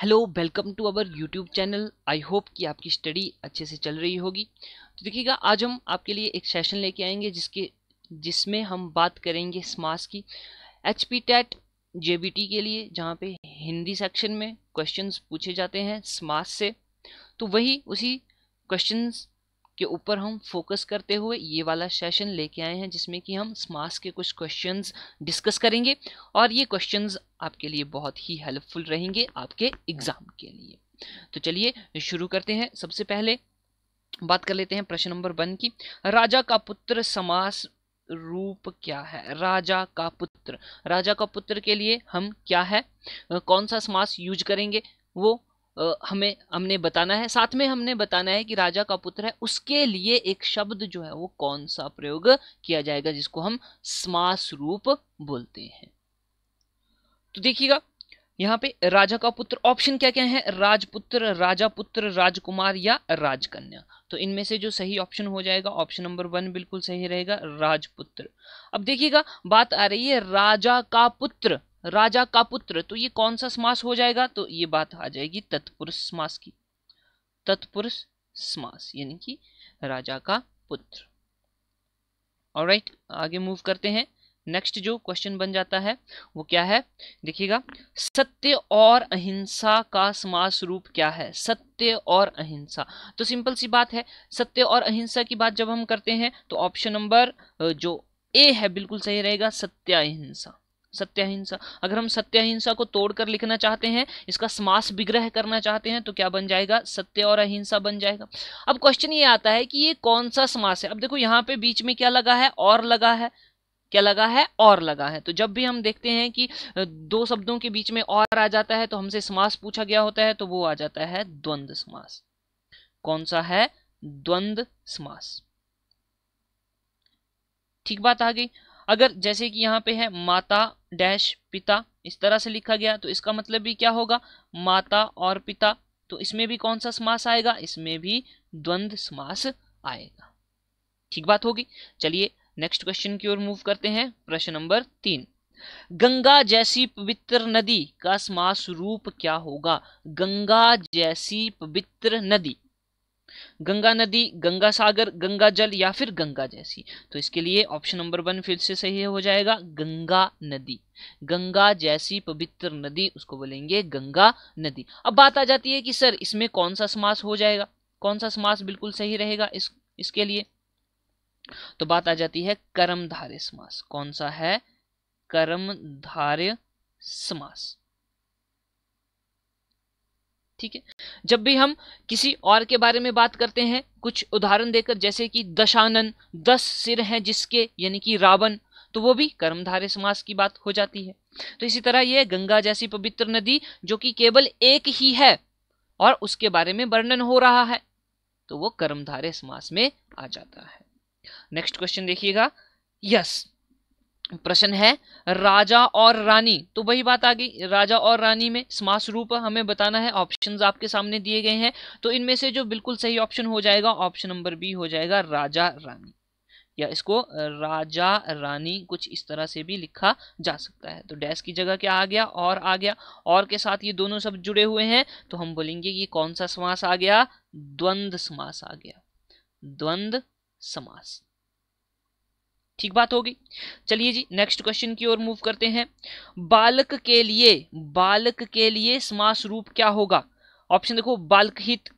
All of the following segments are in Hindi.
hello welcome to our YouTube channel I hope कि आपकी स्टडी अच्छे से चल रही होगी तो देखिएगा आज हम आपके लिए एक सेशन लेके आएंगे जिसके जिसमें हम बात करेंगे स्मास की एच पी टैट जे के लिए जहाँ पे हिंदी सेक्शन में क्वेश्चंस पूछे जाते हैं स्मास से तो वही उसी क्वेश्चंस के ऊपर हम फोकस करते हुए ये वाला सेशन लेके आए हैं जिसमें कि हम स्मार्स के कुछ क्वेश्चंस डिस्कस करेंगे और ये क्वेश्चंस आपके लिए बहुत ही हेल्पफुल रहेंगे आपके एग्ज़ाम के लिए तो चलिए शुरू करते हैं सबसे पहले बात कर लेते हैं प्रश्न नंबर वन की राजा का पुत्र समास रूप क्या है राजा का पुत्र राजा का पुत्र के लिए हम क्या है कौन सा समास यूज करेंगे वो हमें हमने बताना है साथ में हमने बताना है कि राजा का पुत्र है उसके लिए एक शब्द जो है वो कौन सा प्रयोग किया जाएगा जिसको हम समास रूप बोलते हैं तो देखिएगा यहाँ पे राजा का पुत्र ऑप्शन क्या क्या है राजपुत्र राजा पुत्र राजकुमार या राजकन्या तो इनमें से जो सही ऑप्शन हो जाएगा ऑप्शन नंबर वन बिल्कुल सही रहेगा राजपुत्र अब देखिएगा बात आ रही है राजा का पुत्र राजा का पुत्र तो ये कौन सा समास हो जाएगा तो ये बात आ जाएगी तत्पुरुष समास की तत्पुरुष समास यानी कि राजा का पुत्र और राइट आगे मूव करते हैं नेक्स्ट जो क्वेश्चन बन जाता है वो क्या है देखिएगा सत्य और अहिंसा का समास रूप क्या है सत्य और अहिंसा तो सिंपल सी बात है सत्य और अहिंसा की बात जब हम करते हैं तो ऑप्शन नंबर जो ए है बिल्कुल सही रहेगा सत्य अहिंसा सत्याहिंसा अगर हम सत्याहिंसा को तोड़कर लिखना चाहते हैं इसका समास विग्रह करना चाहते हैं तो क्या बन जाएगा सत्य और अहिंसा बन जाएगा अब क्वेश्चन ये आता है कि ये कौन सा समास है अब देखो यहाँ पे बीच में क्या लगा है और लगा है क्या लगा है और लगा है तो जब भी हम देखते हैं कि दो शब्दों के बीच में और आ जाता है तो हमसे समास पूछा गया होता है तो वो आ जाता है द्वंद्व समास कौन सा है द्वंद्व समास ठीक बात आ गई अगर जैसे कि यहाँ पे है माता डैश पिता इस तरह से लिखा गया तो इसका मतलब भी क्या होगा माता और पिता तो इसमें भी कौन सा समास आएगा इसमें भी द्वंद्व समास आएगा ठीक बात होगी चलिए नेक्स्ट क्वेश्चन की ओर मूव करते हैं प्रश्न नंबर तीन गंगा जैसी पवित्र नदी का समास रूप क्या होगा गंगा जैसी पवित्र नदी गंगा नदी गंगा सागर गंगा जल या फिर गंगा जैसी तो इसके लिए ऑप्शन नंबर वन फिर से सही हो जाएगा गंगा नदी गंगा जैसी पवित्र नदी उसको बोलेंगे गंगा नदी अब बात आ जाती है कि सर इसमें कौन सा समास हो जाएगा कौन सा समास बिल्कुल सही रहेगा इस इसके लिए तो बात आ जाती है कर्मधारय समास कौन सा है कर्मधारय समास ठीक है जब भी हम किसी और के बारे में बात करते हैं कुछ उदाहरण देकर जैसे कि दशानन दस सिर हैं जिसके यानी कि रावण तो वो भी कर्मधारे समास की बात हो जाती है तो इसी तरह यह गंगा जैसी पवित्र नदी जो कि केवल एक ही है और उसके बारे में वर्णन हो रहा है तो वो कर्मधारे समास में आ जाता है नेक्स्ट क्वेश्चन देखिएगा यस प्रश्न है राजा और रानी तो वही बात आ गई राजा और रानी में समास रूप हमें बताना है ऑप्शंस आपके सामने दिए गए हैं तो इनमें से जो बिल्कुल सही ऑप्शन हो जाएगा ऑप्शन नंबर बी हो जाएगा राजा रानी या इसको राजा रानी कुछ इस तरह से भी लिखा जा सकता है तो डैश की जगह क्या आ गया और आ गया और के साथ ये दोनों सब जुड़े हुए हैं तो हम बोलेंगे कि कौन सा समास आ गया द्वंद्व समास आ गया द्वंद्व समास ठीक बात होगी चलिए जी नेक्स्ट क्वेश्चन की ओर मूव करते हैं बालक के लिए बालक के लिए समास रूप क्या होगा ऑप्शन देखो बालक हित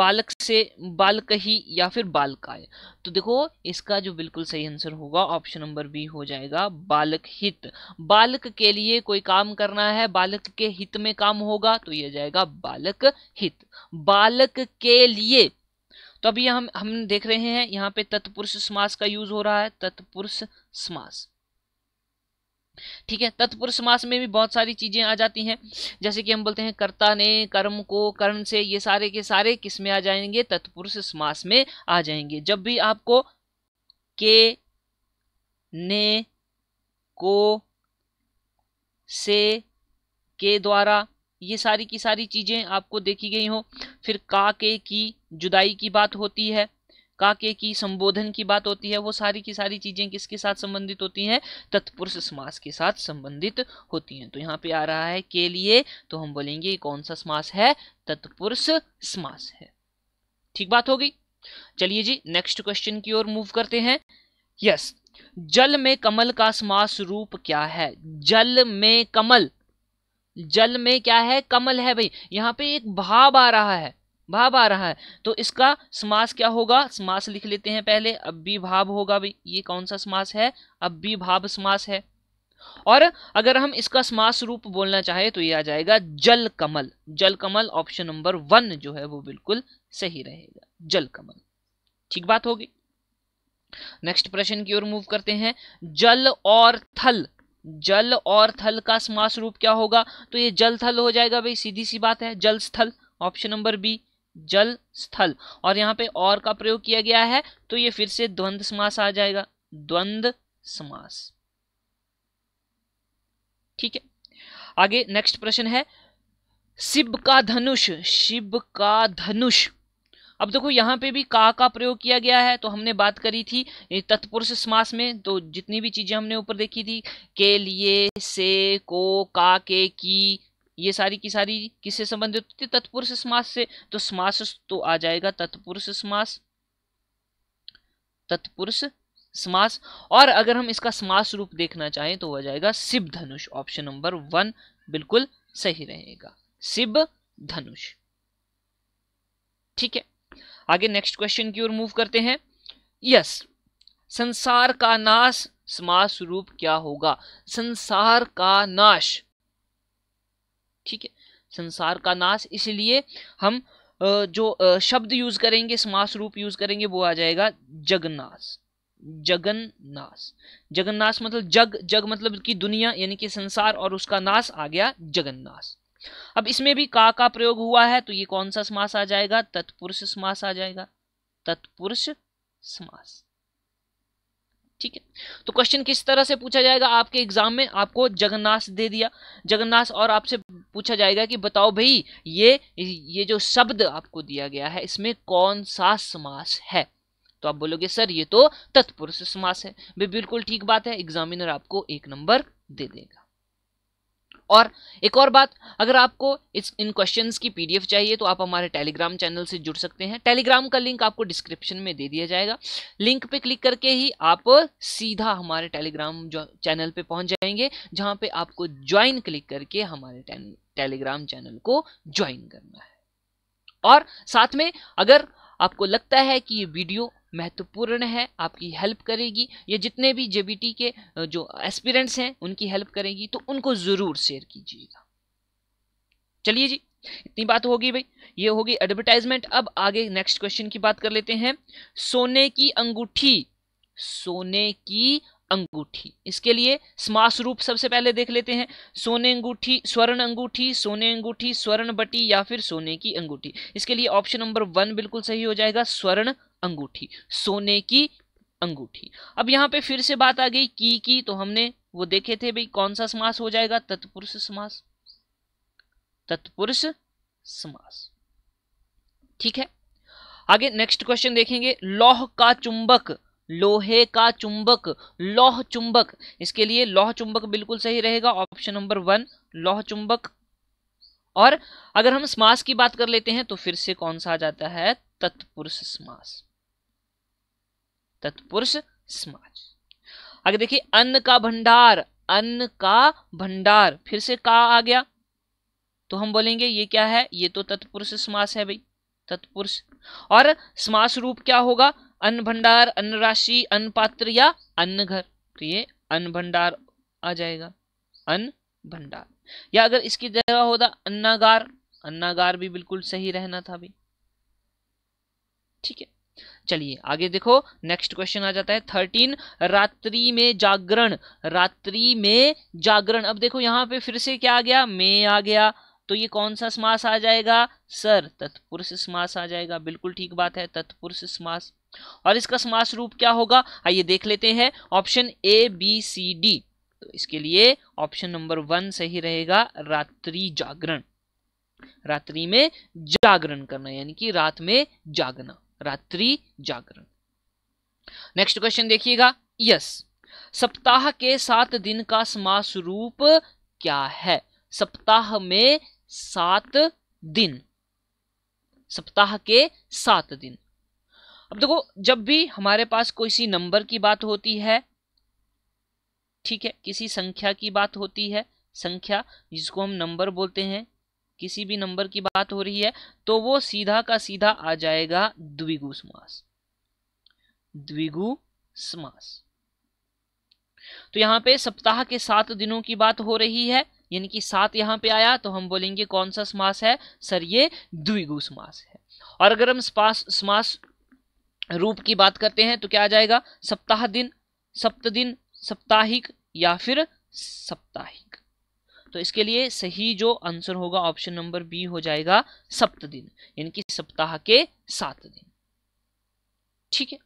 बालक से बालक ही या फिर बालकाय तो देखो इसका जो बिल्कुल सही आंसर होगा ऑप्शन नंबर बी हो जाएगा बालक हित बालक के लिए कोई काम करना है बालक के हित में काम होगा तो यह जाएगा बालक हित बालक के लिए तो अभी हम हम देख रहे हैं यहाँ पे तत्पुरुष समास का यूज हो रहा है तत्पुरुष समास ठीक है तत्पुरुष समास में भी बहुत सारी चीजें आ जाती हैं जैसे कि हम बोलते हैं कर्ता ने कर्म को कर्ण से ये सारे के सारे किस में आ जाएंगे तत्पुरुष समास में आ जाएंगे जब भी आपको के ने को से के द्वारा ये सारी की सारी चीज़ें आपको देखी गई हो फिर का के की जुदाई की बात होती है का के की संबोधन की बात होती है वो सारी की सारी चीज़ें किसके साथ संबंधित होती हैं तत्पुरुष समास के साथ संबंधित होती हैं तो यहाँ पे आ रहा है के लिए तो हम बोलेंगे कौन सा समास है तत्पुरुष समास है ठीक बात हो गई चलिए जी नेक्स्ट क्वेश्चन की ओर मूव करते हैं यस जल में कमल का समास रूप क्या है जल में कमल जल में क्या है कमल है भाई यहाँ पे एक भाव आ रहा है भाव आ रहा है तो इसका समास क्या होगा समास लिख लेते हैं पहले अब भी भाव होगा भाई ये कौन सा समास है अब भी भाव समास है और अगर हम इसका समास रूप बोलना चाहे तो ये आ जाएगा जल कमल जल कमल ऑप्शन नंबर वन जो है वो बिल्कुल सही रहेगा जल कमल ठीक बात होगी नेक्स्ट प्रश्न की ओर मूव करते हैं जल और थल जल और थल का समास रूप क्या होगा तो ये जल थल हो जाएगा भाई सीधी सी बात है जल स्थल ऑप्शन नंबर बी जल स्थल और यहाँ पे और का प्रयोग किया गया है तो ये फिर से द्वंद समास आ जाएगा द्वंद समास ठीक है आगे नेक्स्ट प्रश्न है शिव का धनुष शिव का धनुष अब देखो यहाँ पे भी का का प्रयोग किया गया है तो हमने बात करी थी तत्पुरुष समास में तो जितनी भी चीजें हमने ऊपर देखी थी के लिए से को का के की ये सारी की सारी किससे संबंधित होती थी तत्पुरुष समास से तो समास तो आ जाएगा तत्पुरुष समास तत्पुरुष समास और अगर हम इसका समास रूप देखना चाहें तो हो जाएगा शिव धनुष ऑप्शन नंबर वन बिल्कुल सही रहेगा शिव धनुष ठीक है आगे नेक्स्ट क्वेश्चन की ओर मूव करते हैं यस संसार का नाश समास रूप क्या होगा संसार का नाश ठीक है संसार का नाश इसलिए हम जो शब्द यूज करेंगे समास रूप यूज करेंगे वो आ जाएगा जगन्नाश जगन्नाश जगन्नाश मतलब जग जग मतलब की दुनिया यानी कि संसार और उसका नाश आ गया जगन्नाश अब इसमें भी का का प्रयोग हुआ है तो ये कौन सा समास आ जाएगा तत्पुरुष समास आ जाएगा तत्पुरुष समास ठीक है तो क्वेश्चन किस तरह से पूछा जाएगा आपके एग्जाम में आपको जगन्नाथ दे दिया जगन्नाथ और आपसे पूछा जाएगा कि बताओ भाई ये ये जो शब्द आपको दिया गया है इसमें कौन सा समास है तो आप बोलोगे सर ये तो तत्पुरुष समास है बिल्कुल ठीक बात है एग्जामिनर आपको एक नंबर दे देगा और एक और बात अगर आपको इस इन क्वेश्चंस की पीडीएफ चाहिए तो आप हमारे टेलीग्राम चैनल से जुड़ सकते हैं टेलीग्राम का लिंक आपको डिस्क्रिप्शन में दे दिया जाएगा लिंक पे क्लिक करके ही आप सीधा हमारे टेलीग्राम चैनल पे पहुंच जाएंगे जहां पे आपको ज्वाइन क्लिक करके हमारे टेलीग्राम चैनल को ज्वाइन करना है और साथ में अगर आपको लगता है कि ये वीडियो महत्वपूर्ण है आपकी हेल्प करेगी ये जितने भी जेबीटी के जो एस्पिरेंट्स हैं उनकी हेल्प करेगी तो उनको ज़रूर शेयर कीजिएगा चलिए जी इतनी बात होगी भाई ये होगी एडवर्टाइजमेंट अब आगे नेक्स्ट क्वेश्चन की बात कर लेते हैं सोने की अंगूठी सोने की अंगूठी इसके लिए समास रूप सबसे पहले देख लेते हैं सोने अंगूठी स्वर्ण अंगूठी सोने अंगूठी स्वर्ण बटी या फिर सोने की अंगूठी इसके लिए ऑप्शन नंबर वन बिल्कुल सही हो जाएगा स्वर्ण अंगूठी सोने की अंगूठी अब यहाँ पे फिर से बात आ गई की की तो हमने वो देखे थे भाई कौन सा समास हो जाएगा तत्पुरुष समास तत्पुरुष समास ठीक है आगे नेक्स्ट क्वेश्चन देखेंगे लौह का चुंबक लोहे का चुंबक लौह चुंबक इसके लिए लौह चुंबक बिल्कुल सही रहेगा ऑप्शन नंबर वन लौह चुंबक और अगर हम समास की बात कर लेते हैं तो फिर से कौन सा आ जाता है तत्पुरुष समास तत्पुरुष समाज आगे देखिए अन्न का भंडार अन्न का भंडार फिर से का आ गया तो हम बोलेंगे ये क्या है ये तो तत्पुरुष समास है भाई तत्पुरुष और समास रूप क्या होगा अन्न भंडार अन्न राशि अन्न पात्र या अन्न घर तो ये अन्न भंडार आ जाएगा अन्न भंडार या अगर इसकी जगह होता अन्नागार अन्नागार भी बिल्कुल सही रहना था भाई ठीक है चलिए आगे देखो नेक्स्ट क्वेश्चन आ जाता है थर्टीन रात्रि में जागरण रात्रि में जागरण अब देखो यहाँ पे फिर से क्या आ गया मे आ गया तो ये कौन सा समास आ जाएगा सर तत्पुरुष समास आ जाएगा बिल्कुल ठीक बात है तत्पुरुष समास और इसका समास रूप क्या होगा आइए देख लेते हैं option A B C D तो इसके लिए ऑप्शन नंबर वन सही रहेगा रात्रि जागरण रात्रि में जागरण करना यानी कि रात में जागना रात्रि जागरण नेक्स्ट क्वेश्चन देखिएगा यस सप्ताह के सात दिन का समास रूप क्या है सप्ताह में सात दिन सप्ताह के सात दिन अब देखो जब भी हमारे पास कोई सी नंबर की बात होती है ठीक है किसी संख्या की बात होती है संख्या जिसको हम नंबर बोलते हैं किसी भी नंबर की बात हो रही है तो वो सीधा का सीधा आ जाएगा द्विगु समास द्विगु समास तो यहां पे सप्ताह के सात दिनों की बात हो रही है यानी कि सात यहां पे आया तो हम बोलेंगे कौन सा समास है सर ये द्विगु समास है और अगर हम स्पास समास रूप की बात करते हैं तो क्या आ जाएगा सप्ताह दिन सप्त दिन सप्ताहिक या फिर सप्ताहिक तो इसके लिए सही जो आंसर होगा ऑप्शन नंबर बी हो जाएगा सप्त दिन यानी कि सप्ताह के सात दिन ठीक है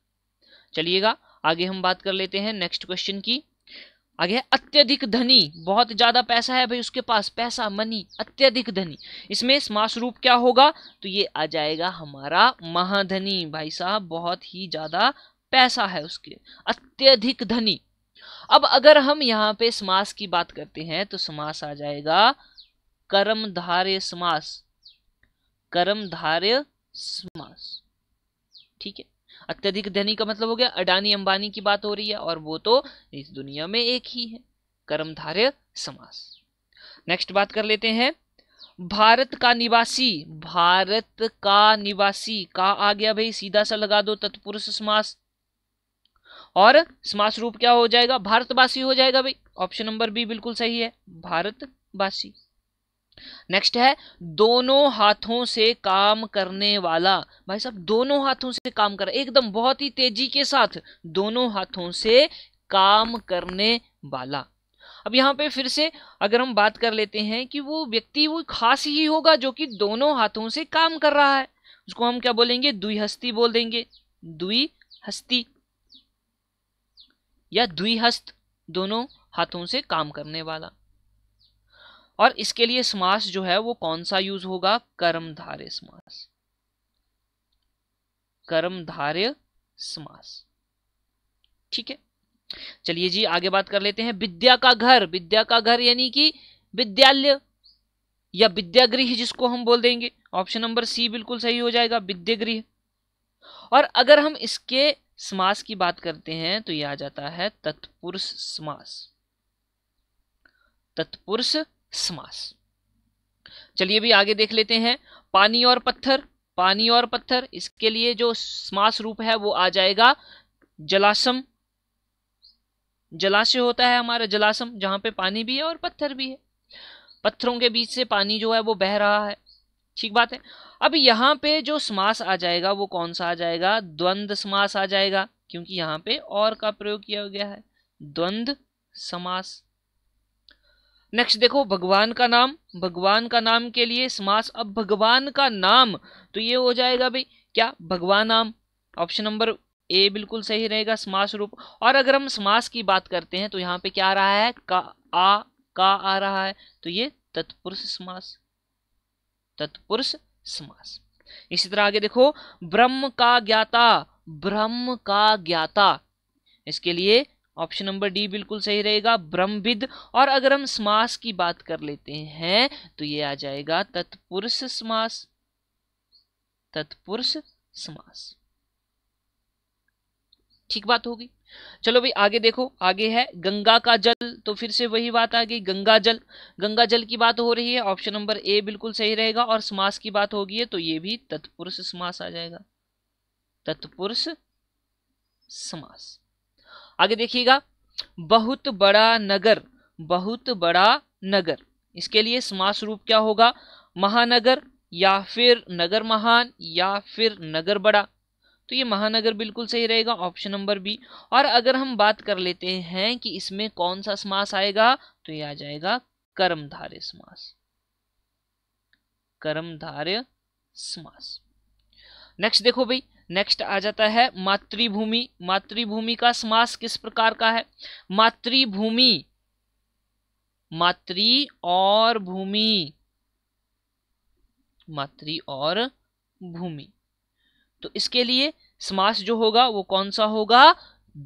चलिएगा आगे हम बात कर लेते हैं नेक्स्ट क्वेश्चन की आगे है अत्यधिक धनी बहुत ज्यादा पैसा है भाई उसके पास पैसा मनी अत्यधिक धनी इसमें समास रूप क्या होगा तो ये आ जाएगा हमारा महाधनी भाई साहब बहुत ही ज्यादा पैसा है उसके अत्यधिक धनी अब अगर हम यहाँ पे समास की बात करते हैं तो समास आ जाएगा कर्मधार्य समास कर्मधार्य समास ठीक है अत्यधिक धनी का मतलब हो गया अडानी अंबानी की बात हो रही है और वो तो इस दुनिया में एक ही है धार्य समास नेक्स्ट बात कर लेते हैं भारत का निवासी भारत का निवासी का आ गया भाई सीधा सा लगा दो तत्पुरुष समास और समास रूप क्या हो जाएगा भारतवासी हो जाएगा भाई ऑप्शन नंबर बी बिल्कुल सही है भारतवासी नेक्स्ट है दोनों हाथों से काम करने वाला भाई साहब दोनों हाथों से काम कर एकदम बहुत ही तेजी के साथ दोनों हाथों से काम करने वाला अब यहाँ पे फिर से अगर हम बात कर लेते हैं कि वो व्यक्ति वो खास ही होगा जो कि दोनों हाथों से काम कर रहा है उसको हम क्या बोलेंगे द्विहस्ती बोल देंगे द्विहस्ती या द्विहस्त दोनों हाथों से काम करने वाला और इसके लिए समास जो है वो कौन सा यूज होगा कर्मधारय समास कर्मधारय समास ठीक है चलिए जी आगे बात कर लेते हैं विद्या का घर विद्या का घर यानी कि विद्यालय या विद्यागृह जिसको हम बोल देंगे ऑप्शन नंबर सी बिल्कुल सही हो जाएगा विद्यागृह और अगर हम इसके समास की बात करते हैं तो यह आ जाता है तत्पुरुष समास तत्पुरुष समास चलिए भी आगे देख लेते हैं पानी और पत्थर पानी और पत्थर इसके लिए जो समास रूप है वो आ जाएगा जलाशम जलाशय होता है हमारा जलाशम जहां पे पानी भी है और पत्थर भी है पत्थरों के बीच से पानी जो है वो बह रहा है ठीक बात है अब यहाँ पे जो समास आ जाएगा वो कौन सा आ जाएगा द्वंद समास आ जाएगा क्योंकि यहाँ पे और का प्रयोग किया गया है द्वंद समास नेक्स्ट देखो भगवान का नाम भगवान का नाम के लिए समास अब भगवान का नाम तो ये हो जाएगा भाई क्या भगवान नाम ऑप्शन नंबर ए बिल्कुल सही रहेगा समास रूप और अगर हम समास की बात करते हैं तो यहाँ पे क्या आ रहा है का आ का आ रहा है तो ये तत्पुरुष समास तत्पुरुष समास इसी तरह आगे देखो ब्रह्म का ज्ञाता ब्रह्म का ज्ञाता इसके लिए ऑप्शन नंबर डी बिल्कुल सही रहेगा ब्रह्मविद और अगर हम समास की बात कर लेते हैं तो ये आ जाएगा तत्पुरुष समास तत्पुरुष समास ठीक बात होगी चलो भाई आगे देखो आगे है गंगा का जल तो फिर से वही बात आ गई गंगा जल गंगा जल की बात हो रही है ऑप्शन नंबर ए बिल्कुल सही रहेगा और समास की बात होगी तो ये भी तत्पुरुष समास आ जाएगा तत्पुरुष समास आगे देखिएगा बहुत बड़ा नगर बहुत बड़ा नगर इसके लिए समास रूप क्या होगा महानगर या फिर नगर महान या फिर नगर बड़ा तो ये महानगर बिल्कुल सही रहेगा ऑप्शन नंबर बी और अगर हम बात कर लेते हैं कि इसमें कौन सा समास आएगा तो ये आ जाएगा कर्मधारय समास कर्मधारय समास नेक्स्ट देखो भाई नेक्स्ट आ जाता है मातृभूमि मातृभूमि का समास किस प्रकार का है मातृभूमि मातृ और भूमि मातृ और भूमि तो इसके लिए समास जो होगा वो कौन सा होगा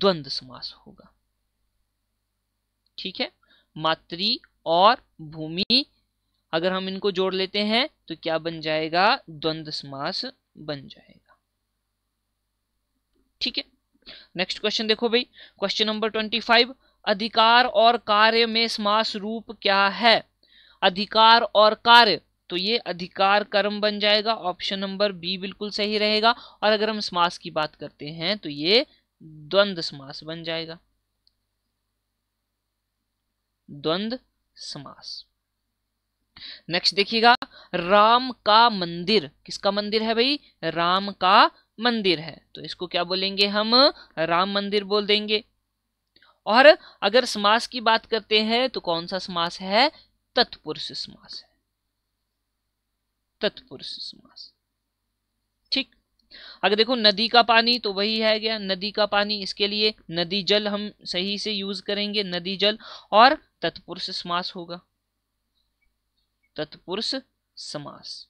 द्वंद समास होगा ठीक है मातृ और भूमि अगर हम इनको जोड़ लेते हैं तो क्या बन जाएगा द्वंद समास बन जाएगा ठीक है नेक्स्ट क्वेश्चन देखो भाई क्वेश्चन नंबर ट्वेंटी फाइव अधिकार और कार्य में समास रूप क्या है अधिकार और कार्य तो ये अधिकार कर्म बन जाएगा ऑप्शन नंबर बी बिल्कुल सही रहेगा और अगर हम समास की बात करते हैं तो ये द्वंद्व समास बन जाएगा द्वंद समास नेक्स्ट देखिएगा राम का मंदिर किसका मंदिर है भाई राम का मंदिर है तो इसको क्या बोलेंगे हम राम मंदिर बोल देंगे और अगर समास की बात करते हैं तो कौन सा समास है तत्पुरुष समास है तत्पुरुष समास ठीक अगर देखो नदी का पानी तो वही है गया नदी का पानी इसके लिए नदी जल हम सही से यूज करेंगे नदी जल और तत्पुरुष समास होगा तत्पुरुष समास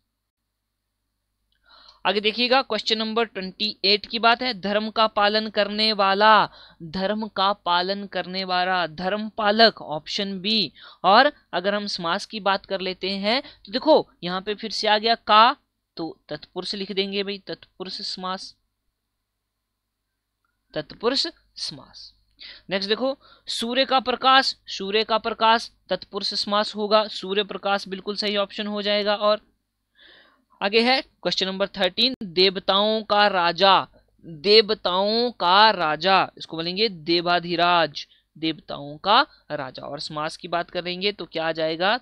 आगे देखिएगा क्वेश्चन नंबर ट्वेंटी एट की बात है धर्म का पालन करने वाला धर्म का पालन करने वाला धर्म पालक ऑप्शन बी और अगर हम समास की बात कर लेते हैं तो देखो यहाँ पे फिर से आ गया का तो तत्पुरुष लिख देंगे भाई तत्पुरुष समास तत्पुरुष समास नेक्स्ट देखो सूर्य का प्रकाश सूर्य का प्रकाश तत्पुरुष समास होगा सूर्य प्रकाश बिल्कुल सही ऑप्शन हो जाएगा और आगे है क्वेश्चन नंबर थर्टीन देवताओं का राजा देवताओं का राजा इसको बोलेंगे देवाधिराज देवताओं का राजा और समास की बात करेंगे तो क्या आ जाएगा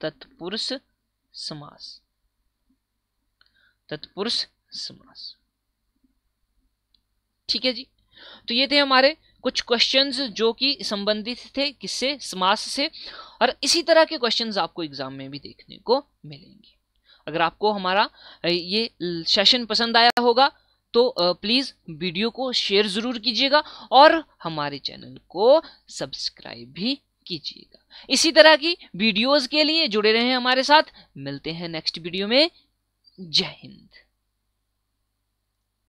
तत्पुरुष समास तत्पुरुष समास ठीक है जी तो ये थे हमारे कुछ क्वेश्चंस जो कि संबंधित थे किससे समास से और इसी तरह के क्वेश्चंस आपको एग्जाम में भी देखने को मिलेंगे अगर आपको हमारा ये सेशन पसंद आया होगा तो प्लीज़ वीडियो को शेयर ज़रूर कीजिएगा और हमारे चैनल को सब्सक्राइब भी कीजिएगा इसी तरह की वीडियोज़ के लिए जुड़े रहें हमारे साथ मिलते हैं नेक्स्ट वीडियो में जय हिंद